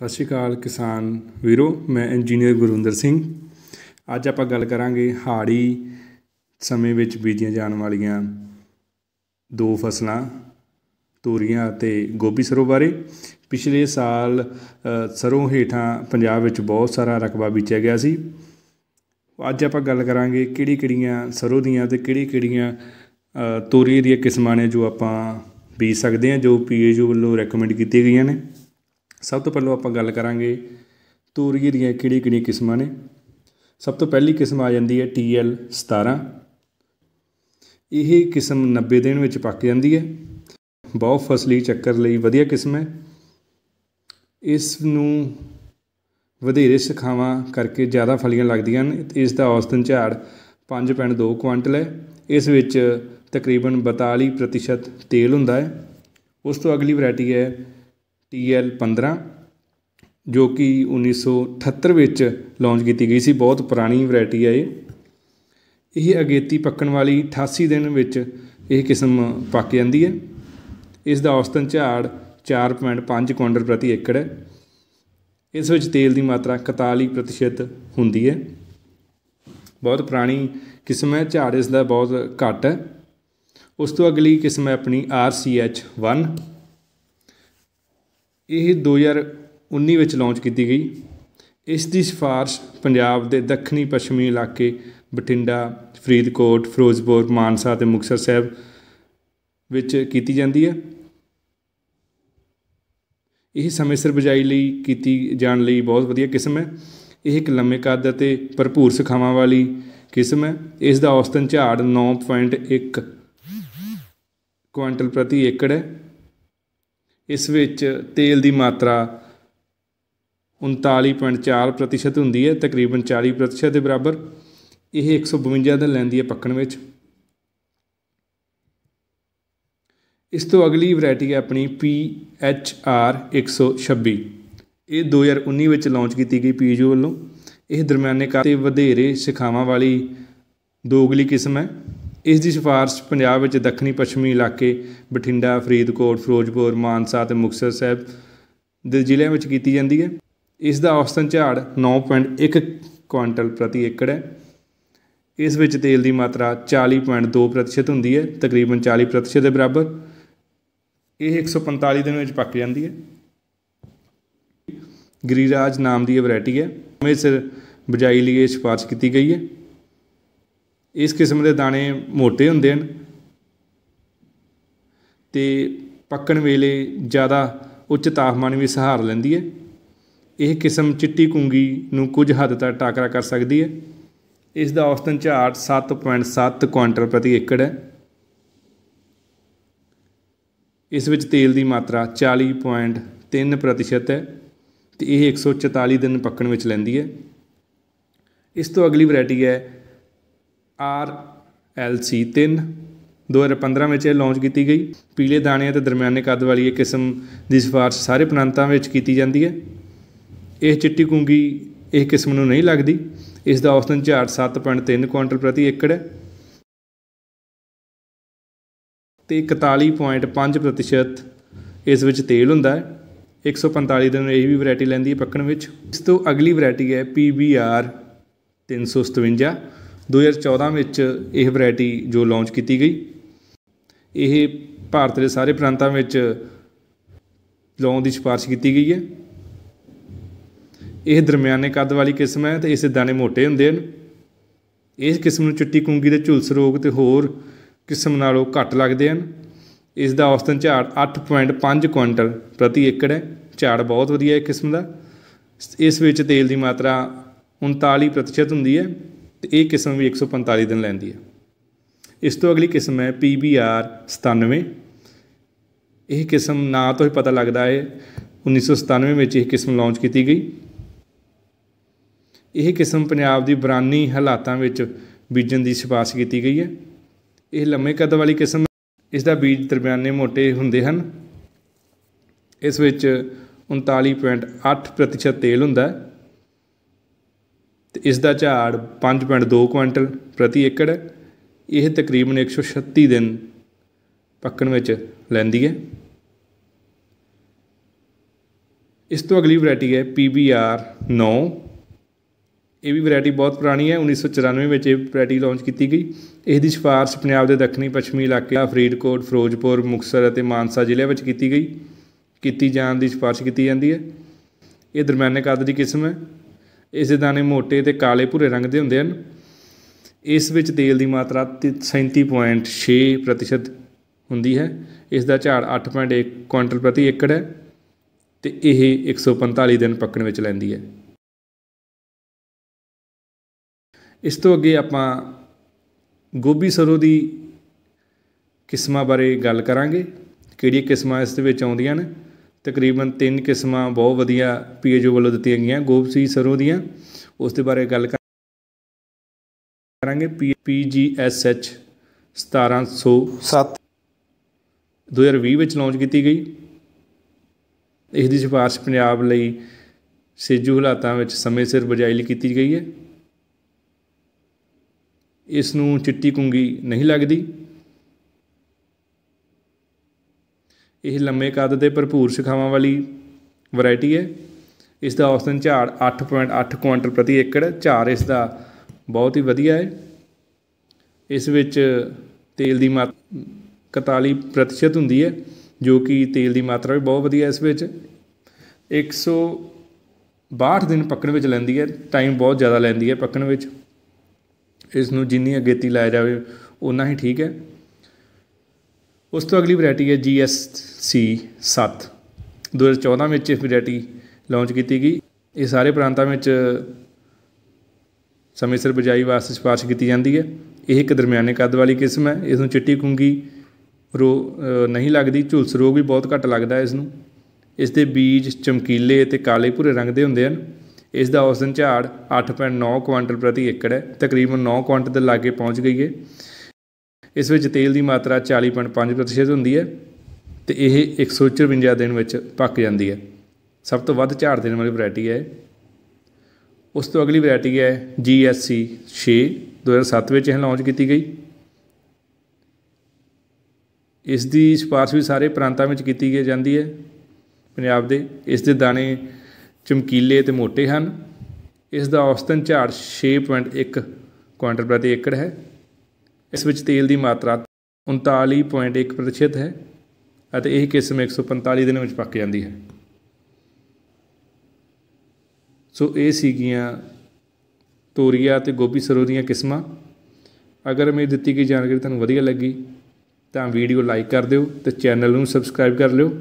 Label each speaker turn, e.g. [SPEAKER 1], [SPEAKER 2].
[SPEAKER 1] ਸਤਿ ਸ਼੍ਰੀ ਅਕਾਲ ਕਿਸਾਨ ਵੀਰੋ ਮੈਂ ਇੰਜੀਨੀਅਰ ਗੁਰਵਿੰਦਰ ਸਿੰਘ ਅੱਜ ਆਪਾਂ ਗੱਲ ਕਰਾਂਗੇ ਹਾੜੀ ਸਮੇਂ ਵਿੱਚ ਬੀਜੀਆਂ ਜਾਣ ਵਾਲੀਆਂ ਦੋ ਫਸਲਾਂ ਤੋਰੀਆਂ ਅਤੇ ਗੋਭੀ ਸਰੋਂ ਬਾਰੇ ਪਿਛਲੇ ਸਾਲ ਸਰੋਂ ਹੇਠਾਂ ਪੰਜਾਬ ਵਿੱਚ ਬਹੁਤ ਸਾਰਾ ਰਕਬਾ ਬੀਜਿਆ ਗਿਆ ਸੀ ਅੱਜ ਆਪਾਂ ਗੱਲ ਕਰਾਂਗੇ ਕਿਹੜੀ ਕਿਹੜੀਆਂ ਸਰੋਂ ਦੀਆਂ ਤੇ ਕਿਹੜੀ ਕਿਹੜੀਆਂ ਤੋਰੀ ਦੀਆਂ ਕਿਸਮਾਂ ਨੇ ਜੋ ਆਪਾਂ ਬੀਜ ਸਕਦੇ ਹਾਂ ਜੋ ਪੀਏਯੂ ਵੱਲੋਂ ਰეკਮੈਂਡ ਕੀਤੀਆਂ ਗਈਆਂ ਨੇ ਸਭ ਤੋਂ ਪਹਿਲਾਂ ਆਪਾਂ ਗੱਲ ਕਰਾਂਗੇ ਤੋਰੀਏ ਦੀਆਂ ਕਿਹੜੀਆਂ ਕਿਹੜੀਆਂ ਕਿਸਮਾਂ ਨੇ ਸਭ ਤੋਂ ਪਹਿਲੀ ਕਿਸਮ ਆ ਜਾਂਦੀ ਹੈ TL 17 ਇਹ ਕਿਸਮ 90 ਦਿਨ ਵਿੱਚ ਪੱਕ ਜਾਂਦੀ ਹੈ ਬਹੁਤ ਫਸਲੀ ਚੱਕਰ ਲਈ ਵਧੀਆ ਕਿਸਮ ਹੈ ਇਸ ਨੂੰ ਵਧੇਰੇ ਸਖਾਵਾਂ ਕਰਕੇ ਜ਼ਿਆਦਾ ਫਲੀਆਂ ਲੱਗਦੀਆਂ ਹਨ ਇਸ ਦਾ ਔਸਤਨ ਝਾੜ 5.2 ਕੁਇੰਟਲ ਹੈ ਇਸ ਵਿੱਚ ਤਕਰੀਬਨ 42% ਤੇਲ ਹੁੰਦਾ ਹੈ ਉਸ ਤੋਂ ਅਗਲੀ ਵੈਰਾਈਟੀ ਹੈ ਟੀ ਐੱਲ ਜੋ ਕਿ 1978 ਵਿੱਚ ਲਾਂਚ ਕੀਤੀ ਗਈ ਸੀ ਬਹੁਤ ਪੁਰਾਣੀ ਵੈਰਾਈਟੀ ਹੈ ਇਹ ਇਹ ਅਗੇਤੀ ਪੱਕਣ ਵਾਲੀ 88 ਦਿਨ ਵਿੱਚ ਇਹ ਕਿਸਮ ਪੱਕ ਜਾਂਦੀ ਹੈ ਇਸ ਦਾ ਔਸਤਨ ਝਾੜ 4.5 ਕੁਇੰਟਲ ਪ੍ਰਤੀ ਏਕੜ ਹੈ ਇਸ ਵਿੱਚ ਤੇਲ ਦੀ ਮਾਤਰਾ 41% ਹੁੰਦੀ ਹੈ ਬਹੁਤ ਪੁਰਾਣੀ ਕਿਸਮ ਹੈ ਝਾੜ ਇਸ ਦਾ ਬਹੁਤ ਘੱਟ ਹੈ ਉਸ ਤੋਂ ਅਗਲੀ ਕਿਸਮ ਹੈ ਆਪਣੀ RCH1 ਇਹ 2019 ਵਿੱਚ ਲਾਂਚ ਕੀਤੀ ਗਈ ਇਸ ਦੀ ਸਿਫਾਰਸ਼ ਪੰਜਾਬ ਦੇ ਦੱਖਣੀ ਪੱਛਮੀ ਇਲਾਕੇ ਬਟਿੰਡਾ ਫਰੀਦਕੋਟ ਫਿਰੋਜ਼ਪੁਰ ਮਾਨਸਾ ਤੇ ਮੁਕਤਸਰ ਸਾਹਿਬ ਵਿੱਚ ਕੀਤੀ ਜਾਂਦੀ ਹੈ ਇਹ ਸਮੇਂ ਸਿਰ ਬਜਾਈ ਲਈ ਕੀਤੀ ਜਾਣ ਲਈ ਬਹੁਤ ਵਧੀਆ ਕਿਸਮ ਹੈ ਇਹ ਇੱਕ ਲੰਮੇ ਕੱਦ ਅਤੇ ਭਰਪੂਰ ਸਖਾਵਾਂ ਵਾਲੀ ਕਿਸਮ ਹੈ ਇਸ ਦਾ ਔਸਤਨ ਝਾੜ 9.1 ਕੁਇੰਟਲ ਪ੍ਰਤੀ ਏਕੜ ਹੈ ਇਸ ਵਿੱਚ ਤੇਲ ਦੀ ਮਾਤਰਾ 39.4% ਹੁੰਦੀ ਹੈ ਤਕਰੀਬਨ 40% ਦੇ ਬਰਾਬਰ ਇਹ 152 ਦਾ ਲੈਂਦੀ ਹੈ ਪੱਕਣ ਵਿੱਚ ਇਸ ਤੋਂ ਅਗਲੀ ਵੈਰਾਈਟੀ ਹੈ ਆਪਣੀ PHR 126 ਇਹ 2019 ਵਿੱਚ ਲਾਂਚ ਕੀਤੀ ਗਈ ਪੀਜੂ ਵੱਲੋਂ ਇਹ ਦਰਮਿਆਨੇ ਕਾ ਤੇ ਵਧੇਰੇ ਸਿਖਾਵਾਂ ਵਾਲੀ ਦੋਗਲੀ ਕਿਸਮ ਹੈ ਇਸ ਦੀ ਸਿਫਾਰਸ਼ ਪੰਜਾਬ ਵਿੱਚ ਦੱਖਣੀ ਪੱਛਮੀ ਇਲਾਕੇ ਬਠਿੰਡਾ ਫਰੀਦਕੋਟ ਫਿਰੋਜ਼ਪੁਰ ਮਾਨਸਾ ਤੇ ਮੁਕਤਸਰ ਸਾਹਿਬ ਦੇ ਜ਼ਿਲ੍ਹਿਆਂ ਵਿੱਚ ਕੀਤੀ ਜਾਂਦੀ ਹੈ ਇਸ ਦਾ ਔਸਤਨ ਝਾੜ 9.1 ਕੁਇੰਟਲ ਪ੍ਰਤੀ ਏਕੜ ਹੈ ਇਸ ਵਿੱਚ ਤੇਲ ਦੀ ਮਾਤਰਾ 40.2% ਹੁੰਦੀ ਹੈ ਤਕਰੀਬਨ 40% ਦੇ ਬਰਾਬਰ ਇਹ 145 ਦਿਨ ਵਿੱਚ ਪੱਕ ਜਾਂਦੀ ਹੈ ਗਰੀਰਾਜ ਨਾਮ ਦੀ ਇਹ ਵੈਰਾਈਟੀ ਹੈ ਹਮੇਸ਼ਾ ਬਜਾਈ ਲਈ ਇਹ ਸਿਫਾਰਸ਼ ਕੀਤੀ ਗਈ ਹੈ ਇਸ ਕਿਸਮ ਦੇ ਦਾਣੇ ਮੋٹے ਹੁੰਦੇ ਹਨ ਤੇ ਪੱਕਣ ਵੇਲੇ ਜ਼ਿਆਦਾ ਉੱਚ ਤਾਪਮਾਨ ਵੀ ਸਹਾਰ ਲੈਂਦੀ ਹੈ ਇਹ ਕਿਸਮ ਚਿੱਟੀ ਕੁੰਗੀ ਨੂੰ ਕੁਝ ਹੱਦ ਤੱਕ ਟਾਕਰਾ ਕਰ ਸਕਦੀ ਹੈ ਇਸ ਦਾ ਔਸਤਨ ਝਾੜ 7.7 ਕੁਇੰਟਲ ਪ੍ਰਤੀ ਏਕੜ ਹੈ ਇਸ ਵਿੱਚ ਤੇਲ ਦੀ ਮਾਤਰਾ 40.3% ਹੈ ਤੇ ਇਹ 144 ਦਿਨ ਪੱਕਣ ਵਿੱਚ ਲੈਂਦੀ ਹੈ ਇਸ ਤੋਂ ਅਗਲੀ ਵੈਰਾਈਟੀ ਹੈ ਆਰ ਐਲ ਸੀ 3 2015 ਵਿੱਚ ਇਹ ਲਾਂਚ ਕੀਤੀ ਗਈ ਪੀਲੇ ਦਾਣਿਆਂ ਤੇ ਦਰਮਿਆਨੇ ਕੱਦ ਵਾਲੀ ਇਹ ਕਿਸਮ ਦੀ ਸਿਫਾਰਿਸ਼ ਸਾਰੇ ਪ੍ਰਾਂਤਾਂ ਵਿੱਚ ਕੀਤੀ ਜਾਂਦੀ ਹੈ ਇਹ ਚਿੱਟੀ ਕੁੰਗੀ ਇਹ ਕਿਸਮ ਨੂੰ ਨਹੀਂ ਲੱਗਦੀ ਇਸ ਦਾ ਔਸਤਨ ਝਾੜ 7.3 ਕੁਇੰਟਲ ਪ੍ਰਤੀ ਏਕੜ ਹੈ ਤੇ 41.5% ਇਸ ਵਿੱਚ ਤੇਲ ਹੁੰਦਾ ਹੈ 145 ਦਿਨ ਇਹ ਵੀ ਵੈਰਾਈਟੀ ਲੈਂਦੀ ਹੈ ਪੱਕਣ ਵਿੱਚ ਇਸ ਤੋਂ ਅਗਲੀ ਵੈਰਾਈਟੀ ਹੈ PBR 357 2014 ਵਿੱਚ ਇਹ ਵੈਰਾਈਟੀ ਜੋ ਲਾਂਚ ਕੀਤੀ ਗਈ ਇਹ ਭਾਰਤ ਦੇ ਸਾਰੇ ਪ੍ਰਾਂਤਾਂ ਵਿੱਚ ਲਾਂਚ ਦੀ ਸਿਫਾਰਿਸ਼ ਕੀਤੀ ਗਈ ਹੈ ਇਹ ਦਰਮਿਆਨੇ ਕੱਦ ਵਾਲੀ ਕਿਸਮ ਹੈ ਤੇ ਇਸ ਦੇ ਦਾਣੇ ਮੋٹے ਹੁੰਦੇ ਹਨ ਇਸ ਕਿਸਮ ਨੂੰ ਚਿੱਟੀ ਕੁੰਗੀ ਦੇ ਝੁਲਸ ਰੋਗ ਤੇ ਹੋਰ ਕਿਸਮ ਨਾਲੋਂ ਘੱਟ ਲੱਗਦੇ ਹਨ ਇਸ ਦਾ ਔਸਤਨ ਝਾੜ 8.5 ਕੁਇੰਟਲ ਪ੍ਰਤੀ ਏਕੜ ਹੈ ਝਾੜ ਬਹੁਤ ਵਧੀਆ ਹੈ ਕਿਸਮ ਦਾ ਇਸ ਵਿੱਚ ਤੇਲ ਦੀ ਮਾਤਰਾ 39% ਹੁੰਦੀ ਹੈ ਤੇ ਇਹ ਕਿਸਮ ਵੀ 145 ਦਿਨ ਲੈਂਦੀ ਹੈ ਇਸ ਤੋਂ ਅਗਲੀ ਕਿਸਮ ਹੈ PBR 97 ਇਹ ਕਿਸਮ ਨਾਂ ਤੋਂ ਹੀ ਪਤਾ ਲੱਗਦਾ ਹੈ 1997 ਵਿੱਚ ਇਹ ਕਿਸਮ ਲਾਂਚ ਕੀਤੀ ਗਈ ਇਹ ਕਿਸਮ ਪੰਜਾਬ ਦੀ ਬਰਾਨੀ ਹਾਲਾਤਾਂ ਵਿੱਚ ਬੀਜਣ ਦੀ ਸਿਫਾਰਿਸ਼ ਕੀਤੀ ਗਈ ਹੈ ਇਹ ਲੰਮੇ ਕਦ ਵਾਲੀ ਕਿਸਮ ਇਸ ਦਾ ਬੀਜ ਦਰਮਿਆਨੇ ਮੋਟੇ ਹੁੰਦੇ ਹਨ ਇਸ ਵਿੱਚ 39.8% ਤੇਲ ਹੁੰਦਾ ਹੈ ਇਸ ਦਾ ਝਾੜ 5.2 ਕੁਇੰਟਲ ਪ੍ਰਤੀ ਏਕੜ ਇਹ ਤਕਰੀਬਨ 136 ਦਿਨ ਪੱਕਣ ਵਿੱਚ ਲੈਂਦੀ ਹੈ ਇਸ ਤੋਂ ਅਗਲੀ ਵੈਰਾਈਟੀ ਹੈ PBR 9 ਇਹ ਵੀ ਵੈਰਾਈਟੀ ਬਹੁਤ ਪੁਰਾਣੀ ਹੈ 1994 ਵਿੱਚ ਇਹ ਵੈਰਾਈਟੀ ਲਾਂਚ ਕੀਤੀ ਗਈ ਇਸ ਦੀ ਸਿਫਾਰਸ਼ ਪੰਜਾਬ ਦੇ ਦੱਖਣੀ ਪੱਛਮੀ ਇਲਾਕੇ ਫਰੀਦਕੋਟ ਫਿਰੋਜ਼ਪੁਰ ਮੁਕਸਰ ਅਤੇ ਮਾਨਸਾ ਜ਼ਿਲ੍ਹੇ ਵਿੱਚ ਕੀਤੀ ਗਈ ਕੀਤੀ ਜਾਣ ਦੀ ਸਿਫਾਰਸ਼ ਕੀਤੀ ਜਾਂਦੀ ਹੈ ਇਹ ਦਰਮਿਆਨੇ ਕੱਦ ਦੀ ਕਿਸਮ ਹੈ ਇਸ ਦੇ ਦਾਣੇ ਮੋٹے ਤੇ ਕਾਲੇ ਭੂਰੇ ਰੰਗ ਦੇ ਹੁੰਦੇ ਹਨ ਇਸ ਵਿੱਚ ਤੇਲ ਦੀ ਮਾਤਰਾ 37.6% ਹੁੰਦੀ ਹੈ ਇਸ ਦਾ ਝਾੜ 8.1 ਕੁਇੰਟਲ ਪ੍ਰਤੀ ਏਕੜ ਹੈ ਤੇ ਇਹ 145 ਦਿਨ ਪੱਕਣ ਵਿੱਚ ਲੈਂਦੀ ਹੈ ਇਸ ਤੋਂ ਅੱਗੇ ਆਪਾਂ ਗੋਭੀ ਸਰੋਂ ਦੀ ਕਿਸਮਾਂ ਬਾਰੇ ਗੱਲ ਕਰਾਂਗੇ ਕਿਹੜੀਆਂ ਕਿਸਮਾਂ ਇਸ ਦੇ ਵਿੱਚ ਆਉਂਦੀਆਂ ਨੇ ਤਕਰੀਬਨ ਤਿੰਨ ਕਿਸਮਾਂ ਬਹੁਤ ਵਧੀਆ ਪੀਏਯੂ ਵੱਲੋਂ ਦਿੱਤੀਆਂ ਗਈਆਂ ਗੋਬਸੀ ਸਰੋਂ ਦੀਆਂ ਉਸ ਦੇ ਬਾਰੇ ਗੱਲ ਕਰਾਂਗੇ ਪੀਜੀਐਸਐਚ 1707 2020 ਵਿੱਚ ਲਾਂਚ ਕੀਤੀ ਗਈ ਇਸ ਦੀ ਸਿਫਾਰਿਸ਼ ਪੰਜਾਬ ਲਈ ਸੇਜੂ ਹਾਲਾਤਾਂ ਵਿੱਚ ਸਮੇਂ ਸਿਰ ਬਜਾਈ ਲਈ ਕੀਤੀ ਗਈ ਹੈ ਇਸ ਨੂੰ ਚਿੱਟੀ ਕੁੰਗੀ ਨਹੀਂ ਲੱਗਦੀ ਇਹ ਲੰਮੇ ਕੱਦ ਦੇ ਭਰਪੂਰ ਸ਼ਖਾਵਾਂ ਵਾਲੀ ਵੈਰਾਈਟੀ ਹੈ ਇਸ ਦਾ ਔਸਤਨ ਝਾੜ 8.8 ਕੁਇੰਟਲ ਪ੍ਰਤੀ ਏਕੜ ਝਾੜ ਇਸ ਦਾ ਬਹੁਤ ਹੀ ਵਧੀਆ ਹੈ ਇਸ ਵਿੱਚ ਤੇਲ ਦੀ ਮਾਤਰਾ 41% ਹੁੰਦੀ ਹੈ ਜੋ ਕਿ ਤੇਲ ਦੀ ਮਾਤਰਾ ਵੀ ਬਹੁਤ ਵਧੀਆ ਇਸ ਵਿੱਚ 162 ਦਿਨ ਪੱਕਣ ਵਿੱਚ ਲੈਂਦੀ ਹੈ ਟਾਈਮ ਬਹੁਤ ਜ਼ਿਆਦਾ ਲੈਂਦੀ ਹੈ ਪੱਕਣ ਵਿੱਚ ਇਸ ਨੂੰ ਜਿੰਨੀ ਅਗੇਤੀ ਲਾਇਆ ਜਾਵੇ ਉਨਾ ਹੀ ਠੀਕ ਹੈ ਉਸ ਤੋਂ ਅਗਲੀ ਵੈਰਾਈਟੀ ਹੈ ਜੀ 7 2014 ਵਿੱਚ ਇਹ ਵੈਰਾਈਟੀ ਲਾਂਚ ਕੀਤੀ ਗਈ ਇਹ ਸਾਰੇ ਪ੍ਰਾਂਤਾਂ ਵਿੱਚ ਸਮੇਂ ਸਿਰ ਬਜਾਈ ਵਾਸਤੇ ਸਿਫਾਰਿਸ਼ ਕੀਤੀ ਜਾਂਦੀ ਹੈ ਇਹ ਇੱਕ ਦਰਮਿਆਨੇ ਕੱਦ ਵਾਲੀ ਕਿਸਮ ਹੈ ਇਸ ਨੂੰ ਚਿੱਟੀ ਕੁੰਗੀ ਰੋ ਨਹੀਂ ਲੱਗਦੀ ਝੁਲਸ ਰੋਗ ਵੀ ਬਹੁਤ ਘੱਟ ਲੱਗਦਾ ਹੈ ਇਸ ਨੂੰ ਇਸ ਦੇ ਬੀਜ ਚਮਕੀਲੇ ਤੇ ਕਾਲੇ ਭੂਰੇ ਰੰਗ ਦੇ ਹੁੰਦੇ ਹਨ ਇਸ ਦਾ ਔਸਤਨ ਝਾੜ 8.9 ਕੁਇੰਟਲ ਪ੍ਰਤੀ ਏਕੜ ਹੈ ਤਕਰੀਬਨ 9 ਕੁਇੰਟਲ ਦੇ ਲਾਗੇ ਪਹੁੰਚ ਗਈ ਹੈ ਇਸ ਵਿੱਚ ਤੇਲ ਦੀ ਮਾਤਰਾ 40.5% ਹੁੰਦੀ ਹੈ ਤੇ ਇਹ 154 ਦਿਨ ਵਿੱਚ ਪੱਕ ਜਾਂਦੀ ਹੈ ਸਭ ਤੋਂ ਵੱਧ ਝਾੜ ਦੇਣ ਵਾਲੀ ਵੈਰਾਈਟੀ ਹੈ ਉਸ ਤੋਂ ਅਗਲੀ ਵੈਰਾਈਟੀ ਹੈ GSC 6 2007 ਵਿੱਚ ਇਹ ਲਾਂਚ ਕੀਤੀ ਗਈ ਇਸ ਦੀ ਸਿਫਾਰਿਸ਼ ਵੀ ਸਾਰੇ ਪ੍ਰਾਂਤਾਂ ਵਿੱਚ ਕੀਤੀ ਗਈ ਜਾਂਦੀ ਹੈ ਪੰਜਾਬ ਦੇ ਇਸ ਦੇ ਦਾਣੇ ਚਮਕੀਲੇ ਤੇ ਮੋٹے ਹਨ ਇਸ ਦਾ ਔਸਤਨ ਝਾੜ 6.1 ਕੁਇੰਟਲ ਪ੍ਰਤੀ ਏਕੜ ਹੈ ਇਸ ਵਿੱਚ ਤੇਲ ਦੀ ਮਾਤਰਾ 39.1% ਹੈ ਅਤੇ ਇਹ ਕਿਸਮ 145 ਦਿਨਾਂ ਵਿੱਚ ਪੱਕ ਜਾਂਦੀ ਹੈ ਸੋ ਇਹ ਸੀਗੀਆਂ ਤੋਰੀਆ ਤੇ ਗੋਭੀ ਸਰੋਂ ਦੀਆਂ ਕਿਸਮਾਂ ਅਗਰ ਮੇਰੀ ਦਿੱਤੀ ਗਈ ਜਾਣਕਾਰੀ ਤੁਹਾਨੂੰ ਵਧੀਆ ਲੱਗੀ ਤਾਂ ਵੀਡੀਓ ਲਾਈਕ ਕਰ ਦਿਓ ਤੇ ਚੈਨਲ ਨੂੰ ਸਬਸਕ੍ਰਾਈਬ ਕਰ ਲਿਓ